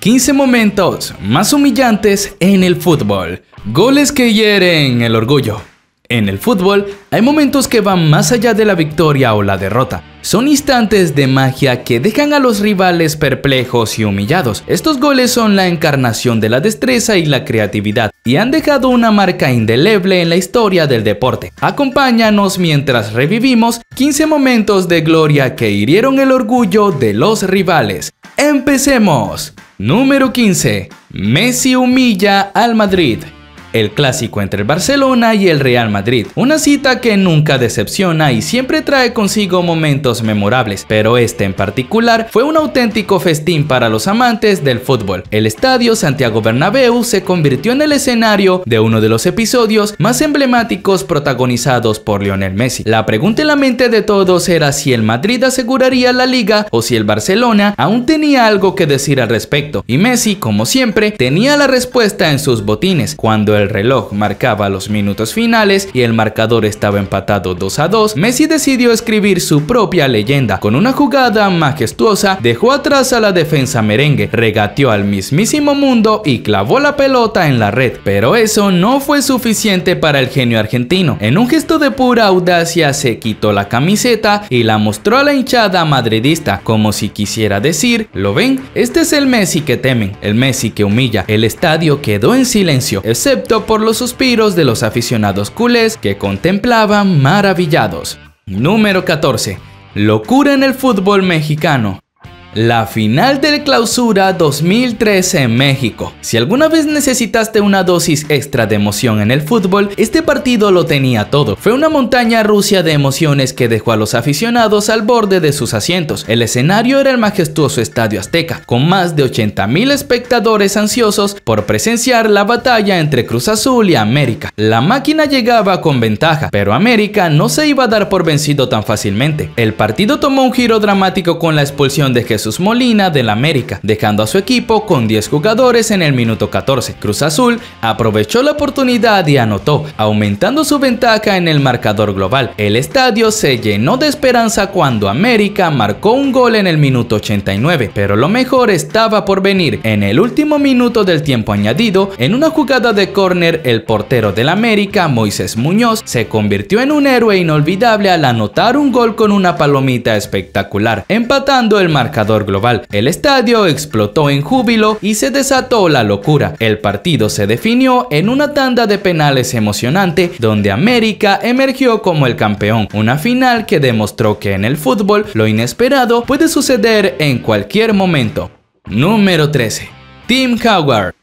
15 momentos más humillantes en el fútbol. Goles que hieren el orgullo. En el fútbol hay momentos que van más allá de la victoria o la derrota. Son instantes de magia que dejan a los rivales perplejos y humillados. Estos goles son la encarnación de la destreza y la creatividad y han dejado una marca indeleble en la historia del deporte. Acompáñanos mientras revivimos 15 momentos de gloria que hirieron el orgullo de los rivales. ¡Empecemos! Número 15. Messi humilla al Madrid el clásico entre el Barcelona y el Real Madrid. Una cita que nunca decepciona y siempre trae consigo momentos memorables, pero este en particular fue un auténtico festín para los amantes del fútbol. El estadio Santiago Bernabéu se convirtió en el escenario de uno de los episodios más emblemáticos protagonizados por Lionel Messi. La pregunta en la mente de todos era si el Madrid aseguraría la liga o si el Barcelona aún tenía algo que decir al respecto. Y Messi, como siempre, tenía la respuesta en sus botines. Cuando el el reloj marcaba los minutos finales y el marcador estaba empatado 2 a 2, Messi decidió escribir su propia leyenda. Con una jugada majestuosa, dejó atrás a la defensa merengue, regateó al mismísimo mundo y clavó la pelota en la red. Pero eso no fue suficiente para el genio argentino. En un gesto de pura audacia se quitó la camiseta y la mostró a la hinchada madridista, como si quisiera decir, ¿lo ven? Este es el Messi que temen, el Messi que humilla. El estadio quedó en silencio, excepto por los suspiros de los aficionados culés que contemplaban maravillados. Número 14. Locura en el fútbol mexicano. La final del clausura 2013 en México. Si alguna vez necesitaste una dosis extra de emoción en el fútbol, este partido lo tenía todo. Fue una montaña rusa de emociones que dejó a los aficionados al borde de sus asientos. El escenario era el majestuoso Estadio Azteca, con más de 80.000 espectadores ansiosos por presenciar la batalla entre Cruz Azul y América. La máquina llegaba con ventaja, pero América no se iba a dar por vencido tan fácilmente. El partido tomó un giro dramático con la expulsión de Jesús Jesús Molina del América, dejando a su equipo con 10 jugadores en el minuto 14. Cruz Azul aprovechó la oportunidad y anotó, aumentando su ventaja en el marcador global. El estadio se llenó de esperanza cuando América marcó un gol en el minuto 89, pero lo mejor estaba por venir. En el último minuto del tiempo añadido, en una jugada de córner, el portero del América, Moisés Muñoz, se convirtió en un héroe inolvidable al anotar un gol con una palomita espectacular, empatando el marcador global. El estadio explotó en júbilo y se desató la locura. El partido se definió en una tanda de penales emocionante donde América emergió como el campeón, una final que demostró que en el fútbol lo inesperado puede suceder en cualquier momento. Número 13. Tim Howard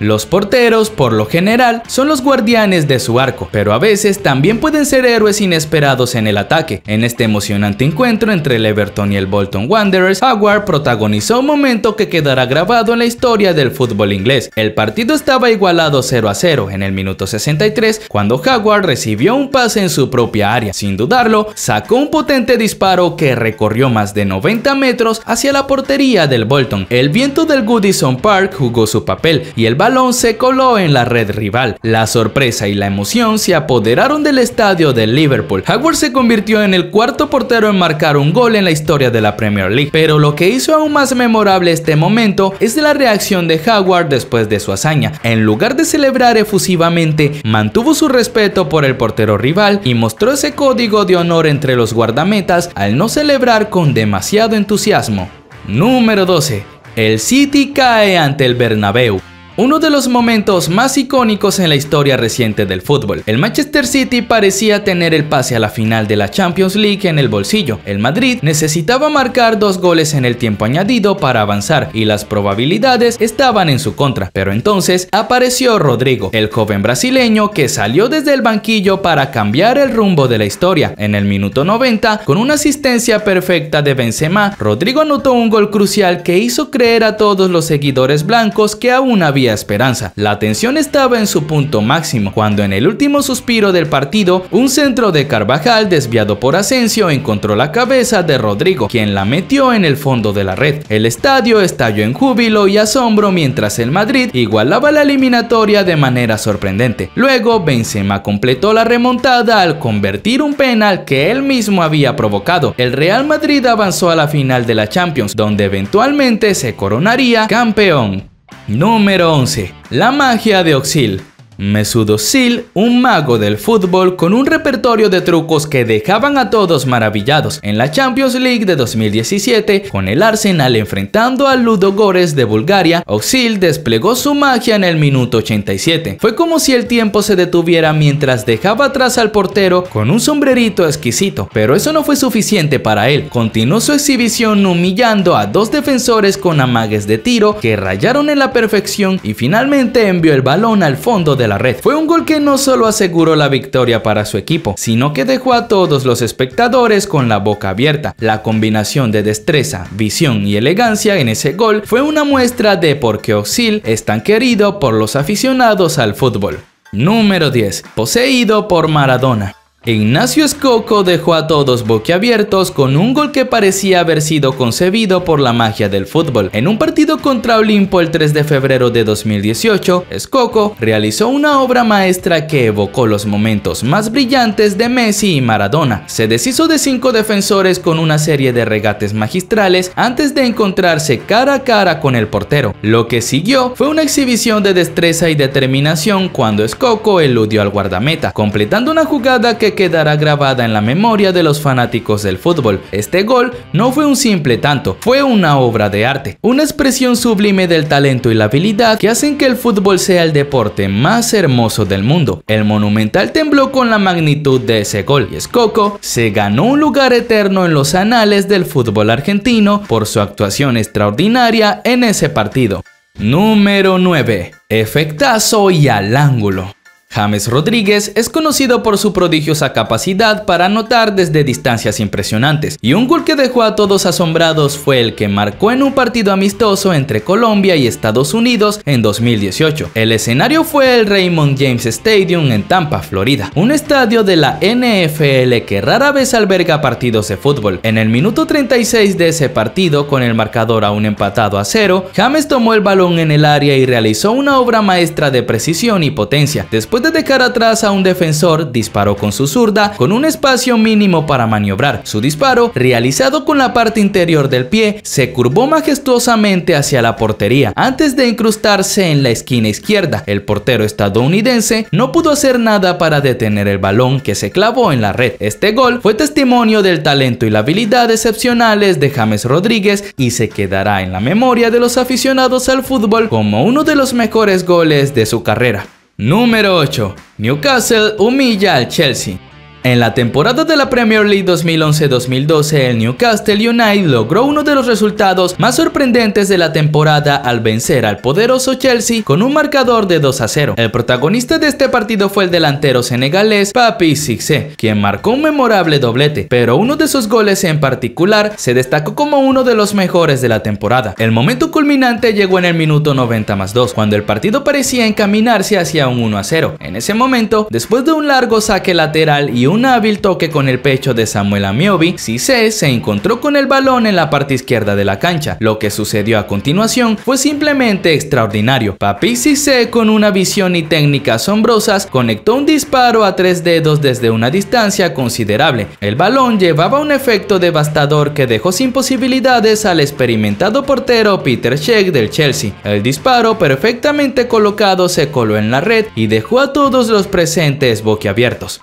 los porteros, por lo general, son los guardianes de su arco, pero a veces también pueden ser héroes inesperados en el ataque. En este emocionante encuentro entre el Everton y el Bolton Wanderers, Howard protagonizó un momento que quedará grabado en la historia del fútbol inglés. El partido estaba igualado 0 a 0 en el minuto 63 cuando Howard recibió un pase en su propia área. Sin dudarlo, sacó un potente disparo que recorrió más de 90 metros hacia la portería del Bolton. El viento del Goodison Park jugó su papel y el balón se coló en la red rival. La sorpresa y la emoción se apoderaron del estadio de Liverpool. Howard se convirtió en el cuarto portero en marcar un gol en la historia de la Premier League. Pero lo que hizo aún más memorable este momento es la reacción de Howard después de su hazaña. En lugar de celebrar efusivamente, mantuvo su respeto por el portero rival y mostró ese código de honor entre los guardametas al no celebrar con demasiado entusiasmo. Número 12. El City cae ante el Bernabéu. Uno de los momentos más icónicos en la historia reciente del fútbol. El Manchester City parecía tener el pase a la final de la Champions League en el bolsillo. El Madrid necesitaba marcar dos goles en el tiempo añadido para avanzar y las probabilidades estaban en su contra. Pero entonces apareció Rodrigo, el joven brasileño que salió desde el banquillo para cambiar el rumbo de la historia. En el minuto 90, con una asistencia perfecta de Benzema, Rodrigo anotó un gol crucial que hizo creer a todos los seguidores blancos que aún había esperanza. La tensión estaba en su punto máximo, cuando en el último suspiro del partido, un centro de Carvajal desviado por Asensio encontró la cabeza de Rodrigo, quien la metió en el fondo de la red. El estadio estalló en júbilo y asombro mientras el Madrid igualaba la eliminatoria de manera sorprendente. Luego Benzema completó la remontada al convertir un penal que él mismo había provocado. El Real Madrid avanzó a la final de la Champions, donde eventualmente se coronaría campeón. Número 11. La magia de Oxil. Mesudocil, un mago del fútbol con un repertorio de trucos que dejaban a todos maravillados en la Champions League de 2017 con el Arsenal enfrentando al Ludogorets de Bulgaria, Oxil desplegó su magia en el minuto 87. Fue como si el tiempo se detuviera mientras dejaba atrás al portero con un sombrerito exquisito, pero eso no fue suficiente para él. Continuó su exhibición humillando a dos defensores con amagues de tiro que rayaron en la perfección y finalmente envió el balón al fondo de la red. Fue un gol que no solo aseguró la victoria para su equipo, sino que dejó a todos los espectadores con la boca abierta. La combinación de destreza, visión y elegancia en ese gol fue una muestra de por qué Osil es tan querido por los aficionados al fútbol. Número 10. Poseído por Maradona. Ignacio Escoco dejó a todos boquiabiertos con un gol que parecía haber sido concebido por la magia del fútbol. En un partido contra Olimpo el 3 de febrero de 2018, Escoco realizó una obra maestra que evocó los momentos más brillantes de Messi y Maradona. Se deshizo de cinco defensores con una serie de regates magistrales antes de encontrarse cara a cara con el portero. Lo que siguió fue una exhibición de destreza y determinación cuando Escoco eludió al guardameta, completando una jugada que quedará grabada en la memoria de los fanáticos del fútbol. Este gol no fue un simple tanto, fue una obra de arte, una expresión sublime del talento y la habilidad que hacen que el fútbol sea el deporte más hermoso del mundo. El monumental tembló con la magnitud de ese gol y Escoco se ganó un lugar eterno en los anales del fútbol argentino por su actuación extraordinaria en ese partido. Número 9. Efectazo y al ángulo. James Rodríguez es conocido por su prodigiosa capacidad para anotar desde distancias impresionantes, y un gol que dejó a todos asombrados fue el que marcó en un partido amistoso entre Colombia y Estados Unidos en 2018. El escenario fue el Raymond James Stadium en Tampa, Florida, un estadio de la NFL que rara vez alberga partidos de fútbol. En el minuto 36 de ese partido, con el marcador aún empatado a cero, James tomó el balón en el área y realizó una obra maestra de precisión y potencia. Después de de cara atrás a un defensor, disparó con su zurda con un espacio mínimo para maniobrar. Su disparo, realizado con la parte interior del pie, se curvó majestuosamente hacia la portería antes de incrustarse en la esquina izquierda. El portero estadounidense no pudo hacer nada para detener el balón que se clavó en la red. Este gol fue testimonio del talento y la habilidad excepcionales de James Rodríguez y se quedará en la memoria de los aficionados al fútbol como uno de los mejores goles de su carrera. Número 8. Newcastle humilla al Chelsea. En la temporada de la Premier League 2011-2012, el Newcastle United logró uno de los resultados más sorprendentes de la temporada al vencer al poderoso Chelsea con un marcador de 2 a 0. El protagonista de este partido fue el delantero senegalés Papi Sixé, quien marcó un memorable doblete, pero uno de sus goles en particular se destacó como uno de los mejores de la temporada. El momento culminante llegó en el minuto 90 más 2, cuando el partido parecía encaminarse hacia un 1 a 0. En ese momento, después de un largo saque lateral y un hábil toque con el pecho de Samuel Amiobi, Cissé se encontró con el balón en la parte izquierda de la cancha. Lo que sucedió a continuación fue simplemente extraordinario. Papi Cissé, con una visión y técnica asombrosas, conectó un disparo a tres dedos desde una distancia considerable. El balón llevaba un efecto devastador que dejó sin posibilidades al experimentado portero Peter Sheck del Chelsea. El disparo perfectamente colocado se coló en la red y dejó a todos los presentes boquiabiertos.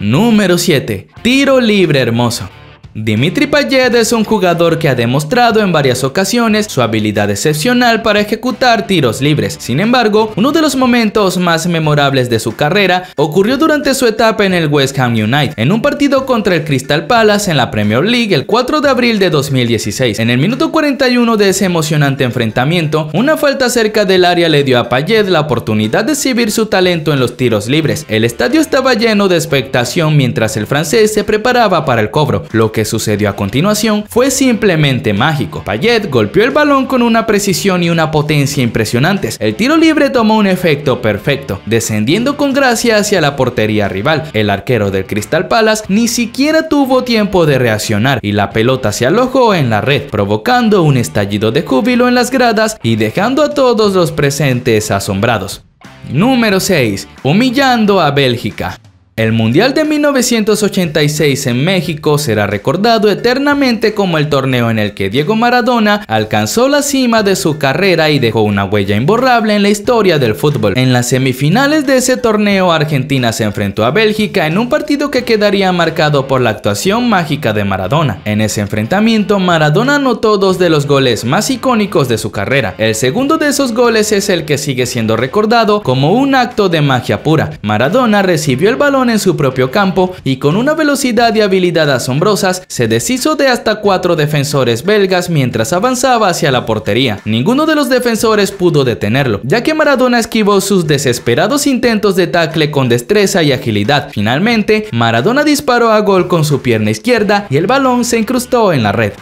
Número 7. Tiro libre hermoso. Dimitri Payet es un jugador que ha demostrado en varias ocasiones su habilidad excepcional para ejecutar tiros libres. Sin embargo, uno de los momentos más memorables de su carrera ocurrió durante su etapa en el West Ham United, en un partido contra el Crystal Palace en la Premier League el 4 de abril de 2016. En el minuto 41 de ese emocionante enfrentamiento, una falta cerca del área le dio a Payet la oportunidad de exhibir su talento en los tiros libres. El estadio estaba lleno de expectación mientras el francés se preparaba para el cobro, lo que sucedió a continuación fue simplemente mágico. Payet golpeó el balón con una precisión y una potencia impresionantes. El tiro libre tomó un efecto perfecto, descendiendo con gracia hacia la portería rival. El arquero del Crystal Palace ni siquiera tuvo tiempo de reaccionar y la pelota se alojó en la red, provocando un estallido de júbilo en las gradas y dejando a todos los presentes asombrados. Número 6. Humillando a Bélgica. El Mundial de 1986 en México será recordado eternamente como el torneo en el que Diego Maradona alcanzó la cima de su carrera y dejó una huella imborrable en la historia del fútbol. En las semifinales de ese torneo Argentina se enfrentó a Bélgica en un partido que quedaría marcado por la actuación mágica de Maradona. En ese enfrentamiento Maradona anotó dos de los goles más icónicos de su carrera. El segundo de esos goles es el que sigue siendo recordado como un acto de magia pura. Maradona recibió el balón en su propio campo y con una velocidad y habilidad asombrosas se deshizo de hasta cuatro defensores belgas mientras avanzaba hacia la portería. Ninguno de los defensores pudo detenerlo, ya que Maradona esquivó sus desesperados intentos de tackle con destreza y agilidad. Finalmente, Maradona disparó a gol con su pierna izquierda y el balón se incrustó en la red.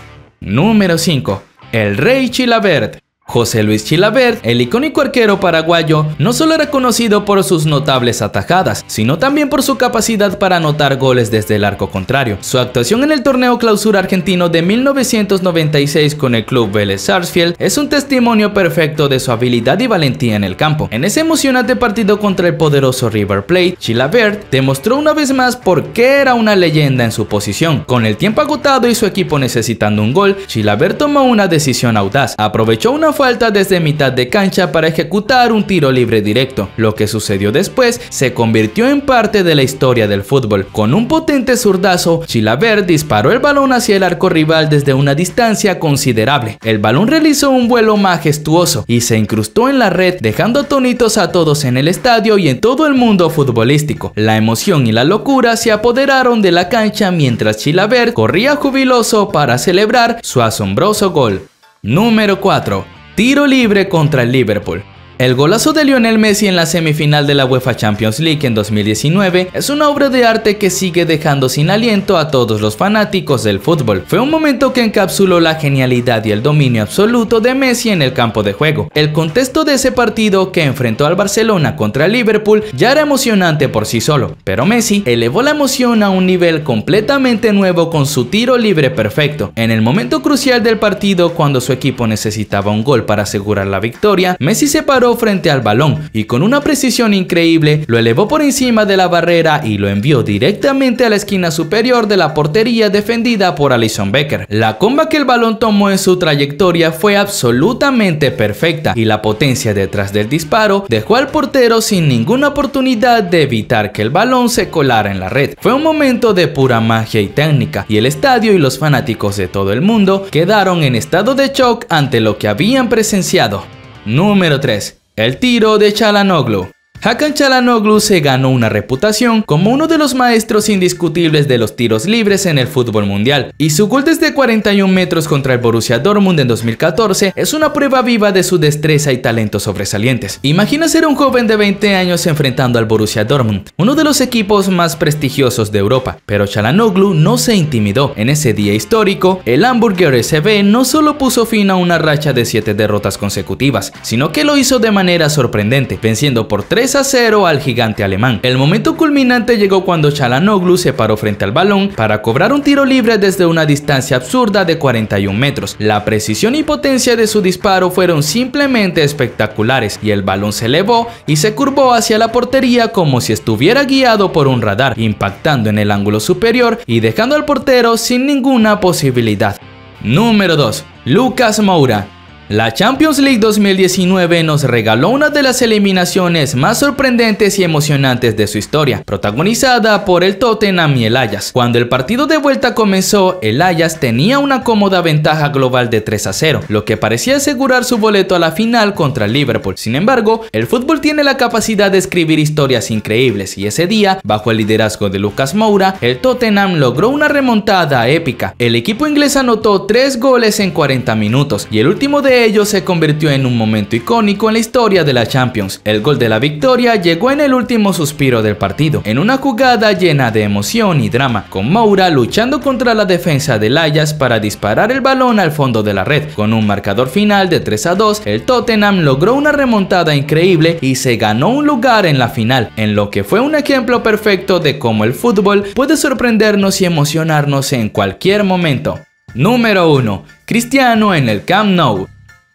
Número 5. El Rey Chilabert José Luis Chilabert, el icónico arquero paraguayo, no solo era conocido por sus notables atajadas, sino también por su capacidad para anotar goles desde el arco contrario. Su actuación en el torneo clausura argentino de 1996 con el club Vélez Sarsfield es un testimonio perfecto de su habilidad y valentía en el campo. En ese emocionante partido contra el poderoso River Plate, Chilabert demostró una vez más por qué era una leyenda en su posición. Con el tiempo agotado y su equipo necesitando un gol, Chilabert tomó una decisión audaz, aprovechó una falta desde mitad de cancha para ejecutar un tiro libre directo. Lo que sucedió después se convirtió en parte de la historia del fútbol. Con un potente zurdazo, Chilaver disparó el balón hacia el arco rival desde una distancia considerable. El balón realizó un vuelo majestuoso y se incrustó en la red, dejando tonitos a todos en el estadio y en todo el mundo futbolístico. La emoción y la locura se apoderaron de la cancha mientras Chilaver corría jubiloso para celebrar su asombroso gol. Número 4. Tiro libre contra el Liverpool. El golazo de Lionel Messi en la semifinal de la UEFA Champions League en 2019 es una obra de arte que sigue dejando sin aliento a todos los fanáticos del fútbol. Fue un momento que encapsuló la genialidad y el dominio absoluto de Messi en el campo de juego. El contexto de ese partido que enfrentó al Barcelona contra Liverpool ya era emocionante por sí solo, pero Messi elevó la emoción a un nivel completamente nuevo con su tiro libre perfecto. En el momento crucial del partido, cuando su equipo necesitaba un gol para asegurar la victoria, Messi se paró frente al balón y con una precisión increíble lo elevó por encima de la barrera y lo envió directamente a la esquina superior de la portería defendida por Alison Becker. La comba que el balón tomó en su trayectoria fue absolutamente perfecta y la potencia detrás del disparo dejó al portero sin ninguna oportunidad de evitar que el balón se colara en la red. Fue un momento de pura magia y técnica y el estadio y los fanáticos de todo el mundo quedaron en estado de shock ante lo que habían presenciado. Número 3. El tiro de Chalanoglu. Hakan Chalanoglu se ganó una reputación como uno de los maestros indiscutibles de los tiros libres en el fútbol mundial, y su gol desde 41 metros contra el Borussia Dortmund en 2014 es una prueba viva de su destreza y talento sobresalientes. Imagina ser un joven de 20 años enfrentando al Borussia Dortmund, uno de los equipos más prestigiosos de Europa, pero Chalanoglu no se intimidó. En ese día histórico, el Hamburger SB no solo puso fin a una racha de 7 derrotas consecutivas, sino que lo hizo de manera sorprendente, venciendo por 3 a cero al gigante alemán. El momento culminante llegó cuando Chalanoglu se paró frente al balón para cobrar un tiro libre desde una distancia absurda de 41 metros. La precisión y potencia de su disparo fueron simplemente espectaculares y el balón se elevó y se curvó hacia la portería como si estuviera guiado por un radar, impactando en el ángulo superior y dejando al portero sin ninguna posibilidad. Número 2. Lucas Moura la Champions League 2019 nos regaló una de las eliminaciones más sorprendentes y emocionantes de su historia, protagonizada por el Tottenham y el Ajax. Cuando el partido de vuelta comenzó, el Ajax tenía una cómoda ventaja global de 3 a 0, lo que parecía asegurar su boleto a la final contra Liverpool. Sin embargo, el fútbol tiene la capacidad de escribir historias increíbles y ese día, bajo el liderazgo de Lucas Moura, el Tottenham logró una remontada épica. El equipo inglés anotó 3 goles en 40 minutos y el último de ello ellos se convirtió en un momento icónico en la historia de la Champions. El gol de la victoria llegó en el último suspiro del partido, en una jugada llena de emoción y drama, con Moura luchando contra la defensa del Ajax para disparar el balón al fondo de la red. Con un marcador final de 3 a 2, el Tottenham logró una remontada increíble y se ganó un lugar en la final, en lo que fue un ejemplo perfecto de cómo el fútbol puede sorprendernos y emocionarnos en cualquier momento. Número 1. Cristiano en el Camp Nou.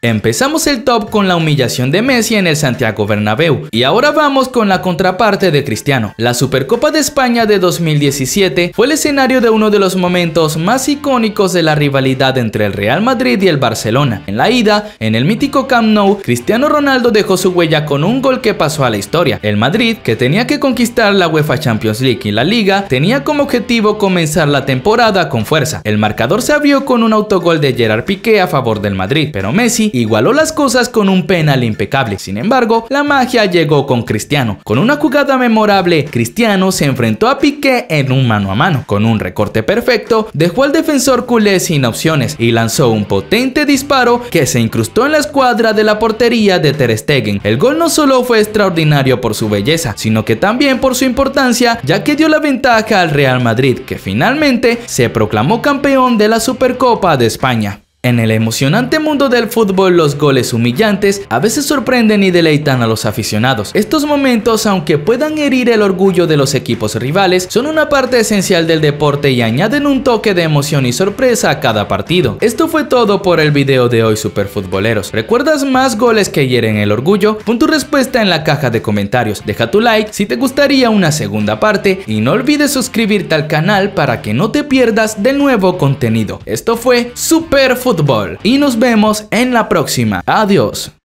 Empezamos el top con la humillación de Messi en el Santiago Bernabéu y ahora vamos con la contraparte de Cristiano. La Supercopa de España de 2017 fue el escenario de uno de los momentos más icónicos de la rivalidad entre el Real Madrid y el Barcelona. En la ida, en el mítico Camp Nou, Cristiano Ronaldo dejó su huella con un gol que pasó a la historia. El Madrid, que tenía que conquistar la UEFA Champions League y la Liga, tenía como objetivo comenzar la temporada con fuerza. El marcador se abrió con un autogol de Gerard Piqué a favor del Madrid, pero Messi igualó las cosas con un penal impecable. Sin embargo, la magia llegó con Cristiano. Con una jugada memorable, Cristiano se enfrentó a Piqué en un mano a mano. Con un recorte perfecto, dejó al defensor culé sin opciones y lanzó un potente disparo que se incrustó en la escuadra de la portería de Ter Stegen. El gol no solo fue extraordinario por su belleza, sino que también por su importancia, ya que dio la ventaja al Real Madrid, que finalmente se proclamó campeón de la Supercopa de España. En el emocionante mundo del fútbol, los goles humillantes a veces sorprenden y deleitan a los aficionados. Estos momentos, aunque puedan herir el orgullo de los equipos rivales, son una parte esencial del deporte y añaden un toque de emoción y sorpresa a cada partido. Esto fue todo por el video de hoy, superfutboleros. ¿Recuerdas más goles que hieren el orgullo? Pon tu respuesta en la caja de comentarios, deja tu like si te gustaría una segunda parte y no olvides suscribirte al canal para que no te pierdas del nuevo contenido. Esto fue Superfutboleros y nos vemos en la próxima. Adiós.